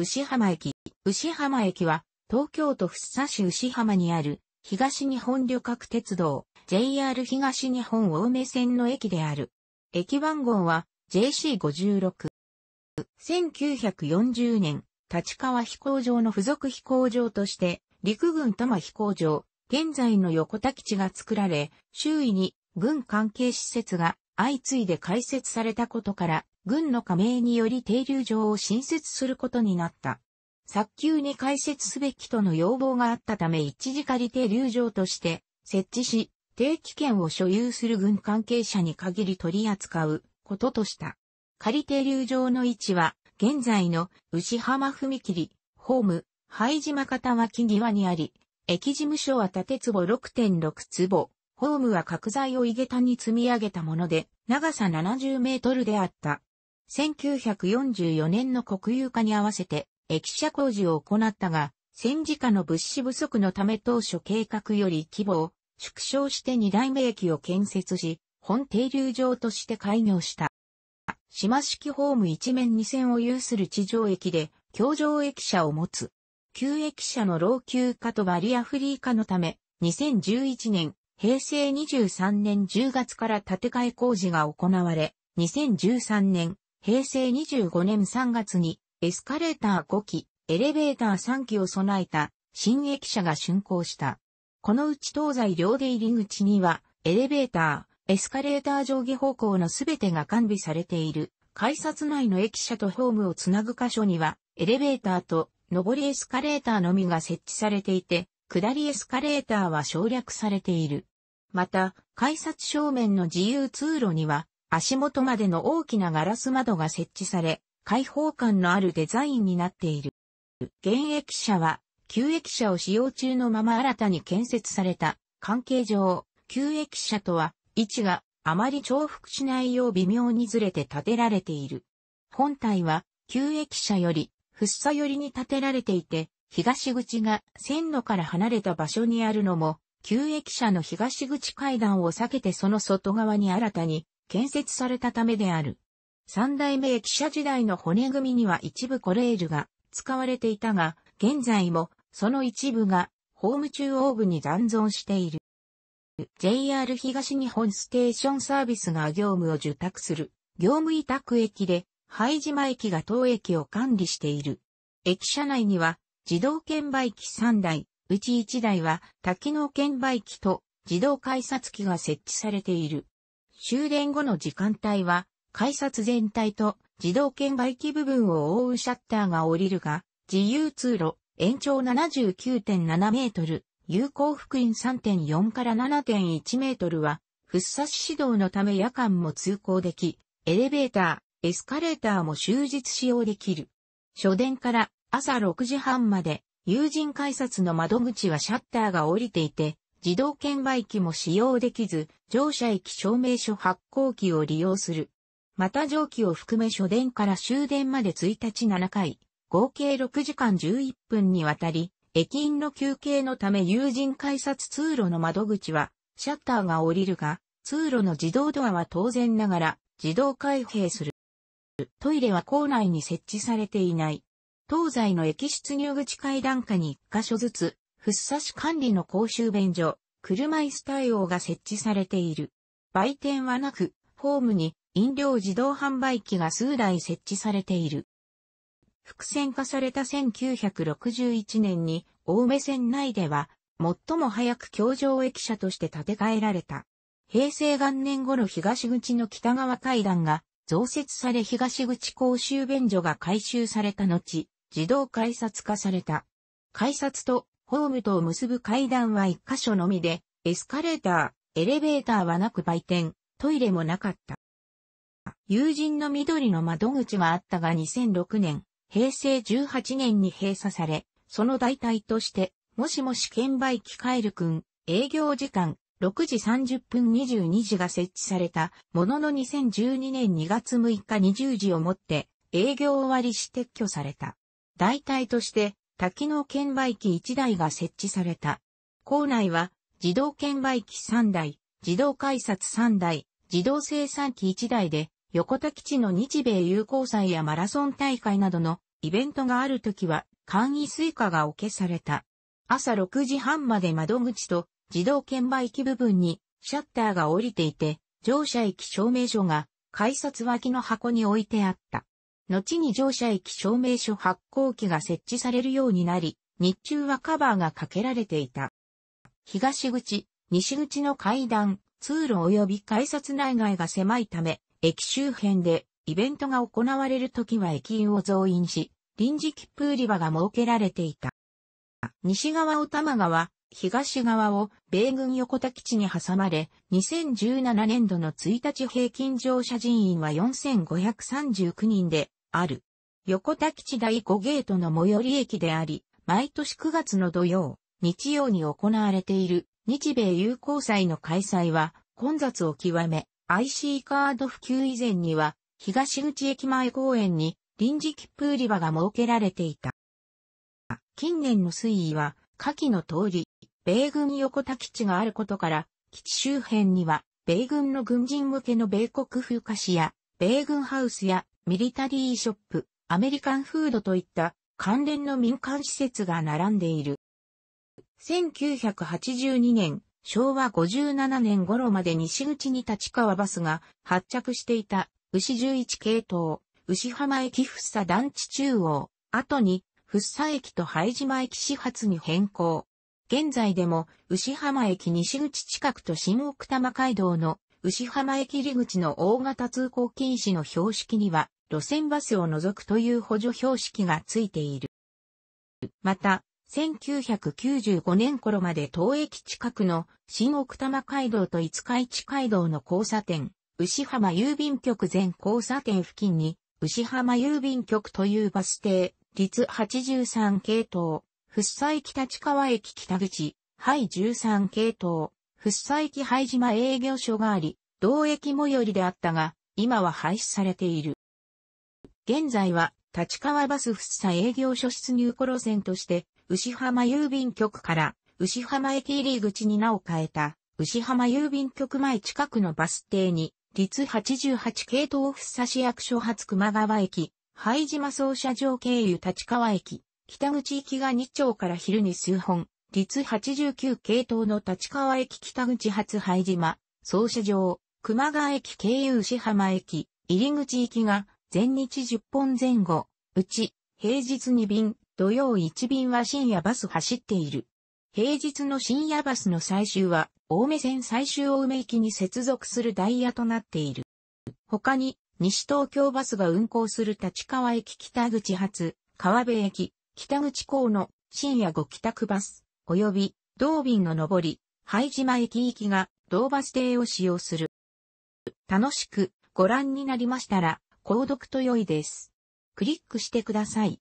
牛浜駅。牛浜駅は、東京都福生市牛浜にある、東日本旅客鉄道、JR 東日本大梅線の駅である。駅番号は、JC56。1940年、立川飛行場の付属飛行場として、陸軍多摩飛行場、現在の横田基地が作られ、周囲に軍関係施設が相次いで開設されたことから、軍の加盟により停留場を新設することになった。早急に開設すべきとの要望があったため一時仮停留場として設置し、定期券を所有する軍関係者に限り取り扱うこととした。仮停留場の位置は、現在の牛浜踏切、ホーム、灰島方脇際にあり、駅事務所は縦坪6.6坪、ホームは角材を井桁に積み上げたもので、長さ70メートルであった。1944年の国有化に合わせて駅舎工事を行ったが、戦時下の物資不足のため当初計画より規模を縮小して二代目駅を建設し、本停留場として開業した。島式ホーム一面二線を有する地上駅で、橋上駅舎を持つ。旧駅舎の老朽化とバリアフリー化のため、2011年、平成23年10月から建て替え工事が行われ、2013年平成25年3月にエスカレーター5機、エレベーター3機を備えた新駅舎が竣工した。このうち東西両出入り口にはエレベーター、エスカレーター上下方向のすべてが完備されている。改札内の駅舎とホームをつなぐ箇所にはエレベーターと上りエスカレーターのみが設置されていて、下りエスカレーターは省略されている。また、改札正面の自由通路には、足元までの大きなガラス窓が設置され、開放感のあるデザインになっている。現役車は、旧駅舎を使用中のまま新たに建設された関係上、旧駅舎とは位置があまり重複しないよう微妙にずれて建てられている。本体は旧駅舎よりっさ寄りに建てられていて、東口が線路から離れた場所にあるのも、旧駅舎の東口階段を避けてその外側に新たに建設されたためである。三代目駅舎時代の骨組みには一部コレールが使われていたが、現在もその一部がホーム中央部に残存している。JR 東日本ステーションサービスが業務を受託する業務委託駅で、灰島駅が当駅を管理している。駅舎内には自動券売機3台、うち1台は多機能券売機と自動改札機が設置されている。終電後の時間帯は、改札全体と自動券売機部分を覆うシャッターが降りるが、自由通路、延長79.7メートル、有効福音3.4から7.1メートルは、福生し指導のため夜間も通行でき、エレベーター、エスカレーターも終日使用できる。初電から朝6時半まで、友人改札の窓口はシャッターが降りていて、自動券売機も使用できず、乗車駅証明書発行機を利用する。また蒸気を含め初電から終電まで1日7回、合計6時間11分にわたり、駅員の休憩のため友人改札通路の窓口は、シャッターが降りるが、通路の自動ドアは当然ながら、自動開閉する。トイレは校内に設置されていない。東西の駅出入口階段下に1箇所ずつ、福生市管理の公衆便所、車椅子対応が設置されている。売店はなく、ホームに飲料自動販売機が数台設置されている。伏線化された1961年に、青梅線内では、最も早く京上駅舎として建て替えられた。平成元年頃東口の北側階段が増設され東口公衆便所が改修された後、自動改札化された。改札とホームとを結ぶ階段は1箇所のみで、エスカレーター、エレベーターはなく売店、トイレもなかった。友人の緑の窓口はあったが2006年、平成18年に閉鎖され、その代替として、もしもし券売機カエル君、営業時間、6時30分22時が設置された、ものの2012年2月6日20時をもって、営業終わりし撤去された。代替として、多機能券売機1台が設置された。校内は、自動券売機3台、自動改札3台、自動生産機1台で、横田基地の日米友好祭やマラソン大会などのイベントがあるときは、簡易スイカがおけされた。朝6時半まで窓口と自動券売機部分にシャッターが降りていて、乗車駅証明書が改札脇の箱に置いてあった。後に乗車駅証明書発行機が設置されるようになり、日中はカバーがかけられていた。東口、西口の階段、通路及び改札内外が狭いため、駅周辺でイベントが行われる時は駅員を増員し、臨時切符売り場が設けられていた。西側を多摩川、東側を米軍横田基地に挟まれ、2017年度の1日平均乗車人員は4539人で、ある。横田基地第5ゲートの最寄り駅であり、毎年9月の土曜、日曜に行われている日米友好祭の開催は混雑を極め、IC カード普及以前には東口駅前公園に臨時切符売り場が設けられていた。近年の推移は、下記の通り、米軍横田基地があることから、基地周辺には、米軍の軍人向けの米国風菓子や、米軍ハウスや、ミリタリーショップ、アメリカンフードといった関連の民間施設が並んでいる。1982年、昭和57年頃まで西口に立川バスが発着していた牛11系統、牛浜駅福生団地中央、後に福生駅と拝島駅始発に変更。現在でも牛浜駅西口近くと新奥多摩街道の牛浜駅入口の大型通行禁止の標識には路線バスを除くという補助標識がついている。また、1995年頃まで当駅近くの新奥多摩街道と五日市街道の交差点、牛浜郵便局前交差点付近に、牛浜郵便局というバス停、立83系統、福生駅立川駅北口、廃13系統、福生駅廃島営業所があり、同駅最寄りであったが、今は廃止されている。現在は、立川バス福佐営業所出入コ路線として、牛浜郵便局から、牛浜駅入り口に名を変えた、牛浜郵便局前近くのバス停に、立88系統福佐市役所発熊川駅、灰島総車場経由立川駅、北口行きが2丁から昼に数本、立89系統の立川駅北口発灰島、総車場、熊川駅経由牛浜駅、入り口行きが全日10本前後、うち、平日2便、土曜1便は深夜バス走っている。平日の深夜バスの最終は、青梅線最終青梅駅に接続するダイヤとなっている。他に、西東京バスが運行する立川駅北口発、川辺駅、北口港の深夜後帰宅バス、及び、同便の上り、灰島駅行きが、同バス停を使用する。楽しくご覧になりましたら、購読と良いです。クリックしてください。